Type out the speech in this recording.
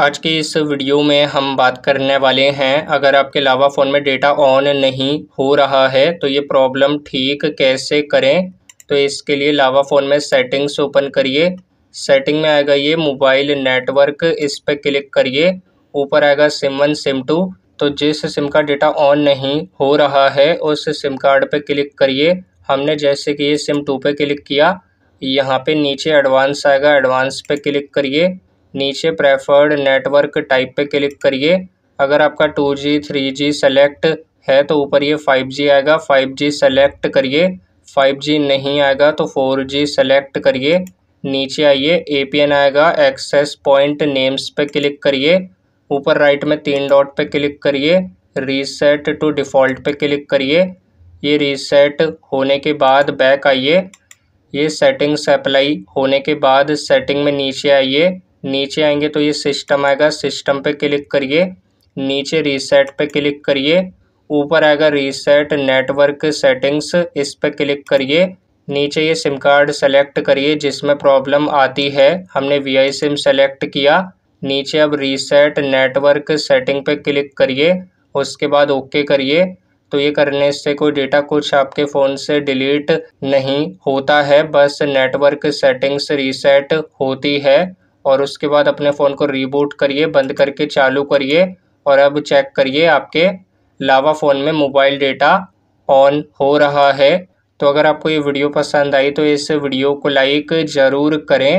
आज की इस वीडियो में हम बात करने वाले हैं अगर आपके लावा फ़ोन में डेटा ऑन नहीं हो रहा है तो ये प्रॉब्लम ठीक कैसे करें तो इसके लिए लावा फ़ोन में सेटिंग्स ओपन करिए सेटिंग में आएगा ये मोबाइल नेटवर्क इस पर क्लिक करिए ऊपर आएगा सिम वन सिम टू तो जिस सिम का डेटा ऑन नहीं हो रहा है उस सिम कार्ड पर क्लिक करिए हमने जैसे कि ये सिम टू पर क्लिक किया यहाँ पर नीचे एडवांस आएगा एडवांस पर क्लिक करिए नीचे प्रेफर्ड नेटवर्क टाइप पे क्लिक करिए अगर आपका two G three G select है तो ऊपर ये फाइव जी आएगा फाइव जी सेलेक्ट करिए फाइव जी नहीं आएगा तो फोर जी सेलेक्ट करिए नीचे आइए ए पी एन आएगा एक्सेस पॉइंट नेम्स पे क्लिक करिए ऊपर राइट में तीन डॉट पे क्लिक करिए रीसेट टू डिफ़ॉल्ट पे क्लिक करिए ये रीसेट होने के बाद बैक आइए ये सेटिंग्स अप्लाई होने के बाद सेटिंग में नीचे आइए नीचे आएंगे तो ये सिस्टम आएगा सिस्टम पे क्लिक करिए नीचे रीसेट पे क्लिक करिए ऊपर आएगा रीसेट नेटवर्क सेटिंग्स इस पर क्लिक करिए नीचे ये सिम कार्ड सेलेक्ट करिए जिसमें प्रॉब्लम आती है हमने वी सिम सेलेक्ट किया नीचे अब रीसेट नेटवर्क सेटिंग पे क्लिक करिए उसके बाद ओके करिए तो ये करने से कोई डेटा कुछ आपके फ़ोन से डिलीट नहीं होता है बस नेटवर्क सेटिंग्स रीसेट होती है और उसके बाद अपने फ़ोन को रीबूट करिए बंद करके चालू करिए और अब चेक करिए आपके लावा फ़ोन में मोबाइल डेटा ऑन हो रहा है तो अगर आपको ये वीडियो पसंद आई तो इस वीडियो को लाइक ज़रूर करें